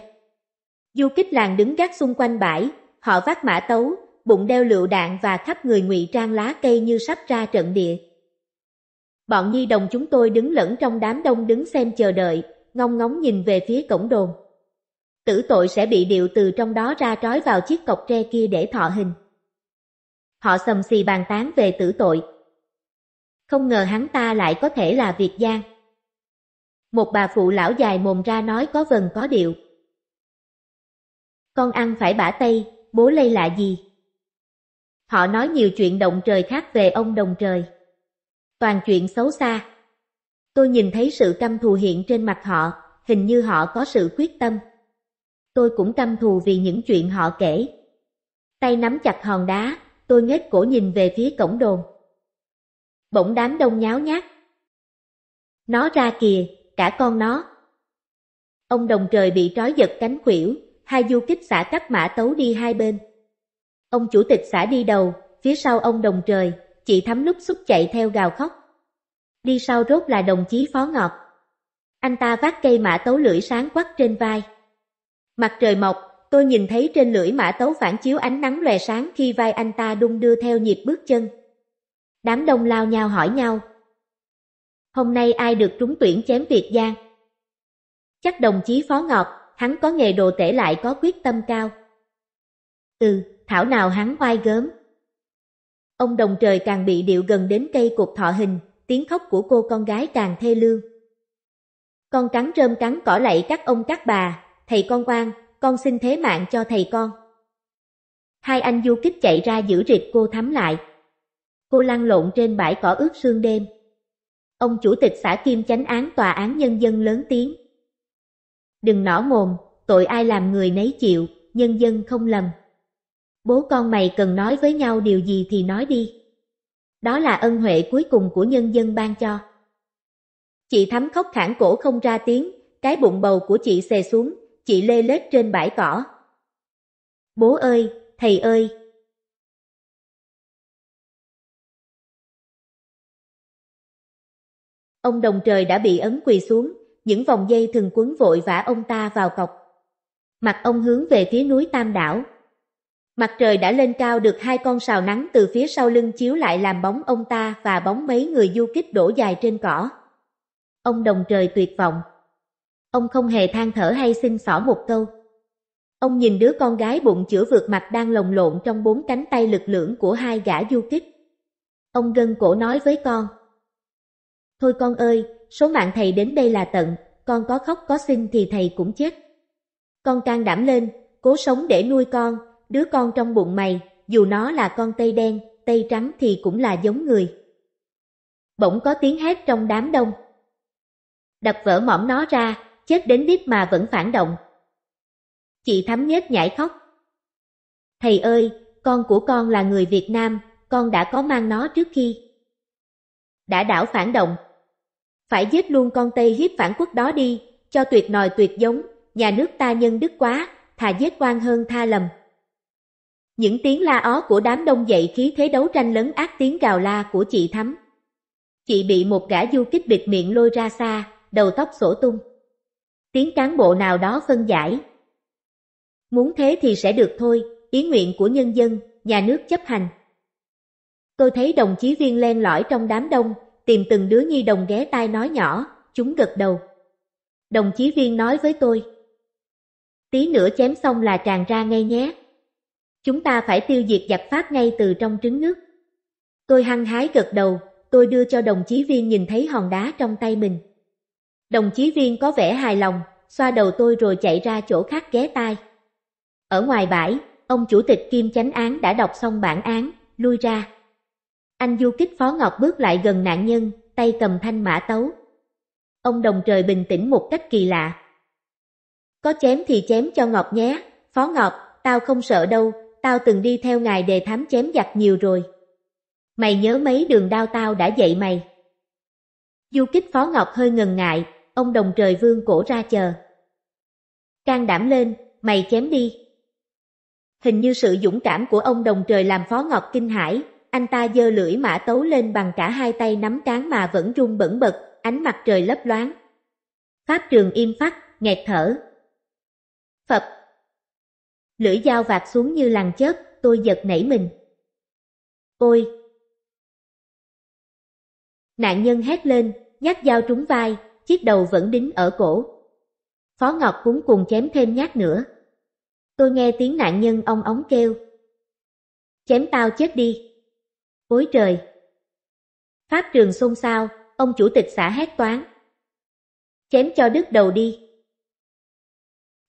Du kích làng đứng gác xung quanh bãi, họ vác mã tấu, bụng đeo lựu đạn và khắp người ngụy trang lá cây như sắp ra trận địa. Bọn nhi đồng chúng tôi đứng lẫn trong đám đông đứng xem chờ đợi, ngong ngóng nhìn về phía cổng đồn. Tử tội sẽ bị điệu từ trong đó ra trói vào chiếc cọc tre kia để thọ hình. Họ sầm xì bàn tán về tử tội. Không ngờ hắn ta lại có thể là Việt Giang. Một bà phụ lão dài mồm ra nói có vần có điệu. Con ăn phải bả tây, bố lây lạ gì? Họ nói nhiều chuyện động trời khác về ông đồng trời. Toàn chuyện xấu xa. Tôi nhìn thấy sự căm thù hiện trên mặt họ, hình như họ có sự quyết tâm. Tôi cũng căm thù vì những chuyện họ kể. Tay nắm chặt hòn đá, tôi nghếch cổ nhìn về phía cổng đồn. Bỗng đám đông nháo nhác. Nó ra kìa, cả con nó. Ông đồng trời bị trói giật cánh khuỷu, hai du kích xã cắt mã tấu đi hai bên. Ông chủ tịch xã đi đầu, phía sau ông đồng trời, chị thắm lúc xúc chạy theo gào khóc đi sau rốt là đồng chí Phó Ngọc. Anh ta vác cây mã tấu lưỡi sáng quắc trên vai. Mặt trời mọc, tôi nhìn thấy trên lưỡi mã tấu phản chiếu ánh nắng lòe sáng khi vai anh ta đung đưa theo nhịp bước chân. Đám đông lao nhau hỏi nhau. Hôm nay ai được trúng tuyển chém Việt Giang? Chắc đồng chí Phó Ngọc, hắn có nghề đồ tể lại có quyết tâm cao. Ừ, thảo nào hắn oai gớm. Ông đồng trời càng bị điệu gần đến cây cục thọ hình, tiếng khóc của cô con gái càng thê lương. Con cắn rơm cắn cỏ lạy các ông các bà, thầy con quan, con xin thế mạng cho thầy con. Hai anh du kích chạy ra giữ rịp cô thắm lại. Cô lăn lộn trên bãi cỏ ướt sương đêm. Ông chủ tịch xã Kim chánh án tòa án nhân dân lớn tiếng. Đừng nỏ mồm, tội ai làm người nấy chịu, nhân dân không lầm. Bố con mày cần nói với nhau điều gì thì nói đi. Đó là ân huệ cuối cùng của nhân dân ban cho. Chị Thắm khóc khản cổ không ra tiếng, cái bụng bầu của chị xè xuống, chị lê lết trên bãi cỏ. Bố ơi, thầy ơi! Ông đồng trời đã bị ấn quỳ xuống, những vòng dây thừng quấn vội vã ông ta vào cọc. Mặt ông hướng về phía núi Tam Đảo, Mặt trời đã lên cao được hai con sào nắng từ phía sau lưng chiếu lại làm bóng ông ta và bóng mấy người du kích đổ dài trên cỏ. Ông đồng trời tuyệt vọng. Ông không hề than thở hay xin xỏ một câu. Ông nhìn đứa con gái bụng chữa vượt mặt đang lồng lộn trong bốn cánh tay lực lưỡng của hai gã du kích. Ông gân cổ nói với con. Thôi con ơi, số mạng thầy đến đây là tận, con có khóc có xin thì thầy cũng chết. Con can đảm lên, cố sống để nuôi con, đứa con trong bụng mày, dù nó là con tây đen, tây trắng thì cũng là giống người. Bỗng có tiếng hét trong đám đông. Đập vỡ mỏm nó ra, chết đến biết mà vẫn phản động. Chị thắm nhếch nhảy khóc. Thầy ơi, con của con là người Việt Nam, con đã có mang nó trước khi. Đã đảo phản động. Phải giết luôn con Tây hiếp phản quốc đó đi, cho tuyệt nòi tuyệt giống, nhà nước ta nhân đức quá, thà giết quan hơn tha lầm. Những tiếng la ó của đám đông dậy khí thế đấu tranh lớn ác tiếng gào la của chị Thắm. Chị bị một gã du kích bịt miệng lôi ra xa, đầu tóc sổ tung. Tiếng cán bộ nào đó phân giải. Muốn thế thì sẽ được thôi, ý nguyện của nhân dân, nhà nước chấp hành. Tôi thấy đồng chí viên len lỏi trong đám đông, tìm từng đứa nhi đồng ghé tai nói nhỏ, chúng gật đầu. Đồng chí viên nói với tôi. Tí nữa chém xong là tràn ra ngay nhé. Chúng ta phải tiêu diệt giặc Pháp ngay từ trong trứng nước. Tôi hăng hái gật đầu, tôi đưa cho đồng chí viên nhìn thấy hòn đá trong tay mình. Đồng chí viên có vẻ hài lòng, xoa đầu tôi rồi chạy ra chỗ khác ghé tai. Ở ngoài bãi, ông chủ tịch Kim Chánh Án đã đọc xong bản án, lui ra. Anh du kích Phó Ngọc bước lại gần nạn nhân, tay cầm thanh mã tấu. Ông đồng trời bình tĩnh một cách kỳ lạ. Có chém thì chém cho Ngọc nhé, Phó Ngọc, tao không sợ đâu, tao từng đi theo ngài đề thám chém giặc nhiều rồi. Mày nhớ mấy đường đao tao đã dạy mày. Du kích Phó Ngọc hơi ngần ngại, ông đồng trời vương cổ ra chờ. Can đảm lên, mày chém đi. Hình như sự dũng cảm của ông đồng trời làm Phó Ngọc kinh hãi, anh ta giơ lưỡi mã tấu lên bằng cả hai tay nắm cán mà vẫn run bẩn bật, ánh mặt trời lấp loáng. Pháp trường im phắt, nghẹt thở. Phật Lưỡi dao vạt xuống như làng chớp, tôi giật nảy mình. Ôi! Nạn nhân hét lên, nhát dao trúng vai, chiếc đầu vẫn đính ở cổ. Phó Ngọc cuốn cùng chém thêm nhát nữa. Tôi nghe tiếng nạn nhân ông ống kêu. Chém tao chết đi. Ôi trời! Pháp trường xôn xao, ông chủ tịch xã hét toán. Chém cho đứt đầu đi.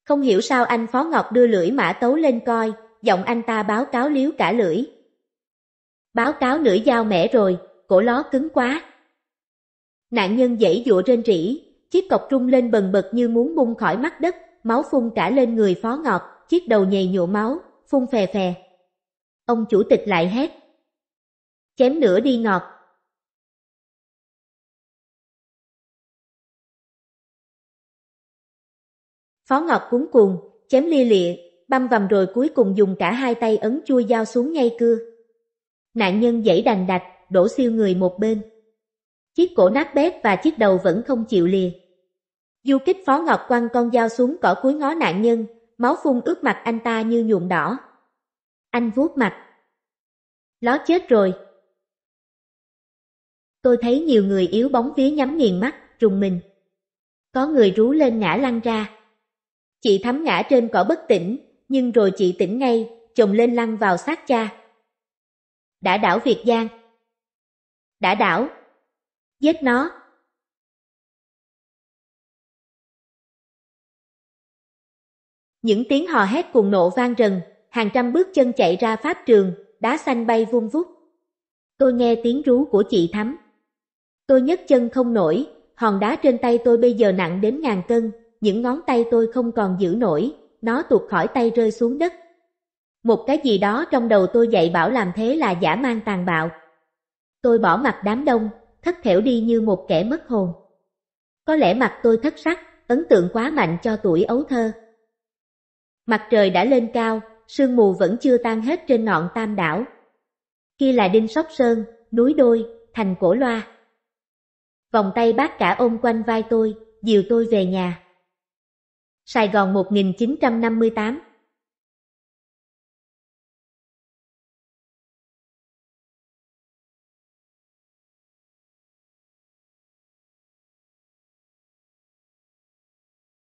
Không hiểu sao anh Phó Ngọc đưa lưỡi mã tấu lên coi, giọng anh ta báo cáo liếu cả lưỡi. Báo cáo lưỡi dao mẻ rồi, cổ ló cứng quá. Nạn nhân dãy dụa trên rỉ, chiếc cọc trung lên bần bật như muốn bung khỏi mắt đất, máu phun cả lên người Phó Ngọc, chiếc đầu nhầy nhụa máu, phun phè phè. Ông chủ tịch lại hét. Chém nữa đi ngọt. Phó Ngọc cuốn cuồng, chém lia lịa, băm vằm rồi cuối cùng dùng cả hai tay ấn chui dao xuống ngay cưa. Nạn nhân dãy đành đạch, đổ siêu người một bên. Chiếc cổ nát bét và chiếc đầu vẫn không chịu lìa. Du kích Phó Ngọc quăng con dao xuống cỏ cuối ngó nạn nhân, máu phun ướt mặt anh ta như nhuộm đỏ. Anh vuốt mặt. Ló chết rồi. Tôi thấy nhiều người yếu bóng vía nhắm nghiền mắt, rùng mình. Có người rú lên ngã lăn ra. Chị thắm ngã trên cỏ bất tỉnh, nhưng rồi chị tỉnh ngay, chồng lên lăn vào sát cha. Đã đảo Việt Giang Đã đảo Giết nó Những tiếng hò hét cuồng nộ vang rần, hàng trăm bước chân chạy ra pháp trường, đá xanh bay vung vút. Tôi nghe tiếng rú của chị Thắm. Tôi nhấc chân không nổi, hòn đá trên tay tôi bây giờ nặng đến ngàn cân, những ngón tay tôi không còn giữ nổi, nó tuột khỏi tay rơi xuống đất. Một cái gì đó trong đầu tôi dạy bảo làm thế là giả mang tàn bạo. Tôi bỏ mặt đám đông, thất thểu đi như một kẻ mất hồn. Có lẽ mặt tôi thất sắc, ấn tượng quá mạnh cho tuổi ấu thơ. Mặt trời đã lên cao, sương mù vẫn chưa tan hết trên ngọn tam đảo. Kia là Đinh Sóc Sơn, núi đôi, thành cổ loa. Vòng tay bác cả ôm quanh vai tôi, dìu tôi về nhà. Sài Gòn 1958